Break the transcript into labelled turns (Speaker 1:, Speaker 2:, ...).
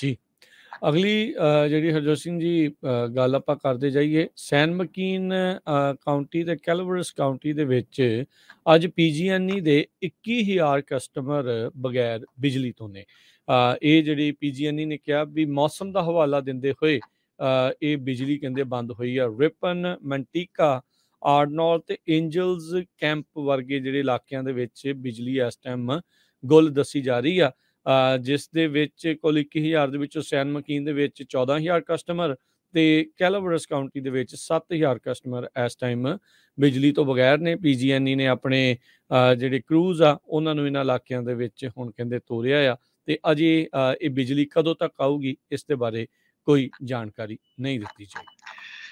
Speaker 1: ਜੀ ਅਗਲੀ ਜਿਹੜੀ ਹਰਜੋਤ ਸਿੰਘ ਜੀ ਗੱਲ ਆਪਾਂ ਕਰਦੇ ਜਾਈਏ ਸੈਨ ਮਕੀਨ ਕਾਉਂਟੀ ਤੇ ਕੈਲਵਰਸ ਕਾਉਂਟੀ ਦੇ ਵਿੱਚ ਅੱਜ ਪੀਜੀਐਨਈ ਦੇ 21000 ਕਸਟਮਰ ਬਗੈਰ ਬਿਜਲੀ ਤੋਂ ਨੇ ਇਹ ਜਿਹੜੀ ਪੀਜੀਐਨਈ ਨੇ ਕਿਹਾ ਵੀ ਮੌਸਮ ਦਾ ਹਵਾਲਾ ਦਿੰਦੇ ਹੋਏ ਇਹ ਬਿਜਲੀ ਕਹਿੰਦੇ ਬੰਦ ਹੋਈ ਆ ਰਿਪਨ ਮੰਟੀਕਾ ਆਰਨੋਲ ਤੇ ਐਂਜਲਸ ਕੈਂਪ ਵਰਗੇ ਜਿਹੜੇ ਇਲਾਕਿਆਂ ਦੇ ਵਿੱਚ ਬਿਜਲੀ ਇਸ ਟਾਈਮ ਗੁੱਲ ਦੱਸੀ ਜਾ ਰਹੀ ਆ ਜਿਸ ਦੇ ਵਿੱਚ ਕੁੱਲ 21000 ਦੇ ਵਿੱਚੋਂ ਸੈਨ ਮਕੀਨ ਦੇ ਵਿੱਚ 14000 ਕਸਟਮਰ ਤੇ ਕੈਲਵਰਸ ਕਾਉਂਟੀ ਦੇ ਵਿੱਚ 7000 ਕਸਟਮਰ ਇਸ ਟਾਈਮ ਬਿਜਲੀ ਤੋਂ ਬਗੈਰ ਨੇ ਪੀਜੀਐਨਈ e ਨੇ ਆਪਣੇ ਜਿਹੜੇ ਕਰੂਜ਼ ਆ ਉਹਨਾਂ ਨੂੰ ਇਹਨਾਂ ਇਲਾਕਿਆਂ ਦੇ ਵਿੱਚ ਹੁਣ ਕਹਿੰਦੇ ਤੋਰਿਆ ਆ ਤੇ ਅਜੇ ਇਹ ਬਿਜਲੀ ਕਦੋਂ ਤੱਕ ਆਊਗੀ ਇਸ ਦੇ ਬਾਰੇ ਕੋਈ ਜਾਣਕਾਰੀ ਨਹੀਂ ਦਿੱਤੀ ਜਾਈ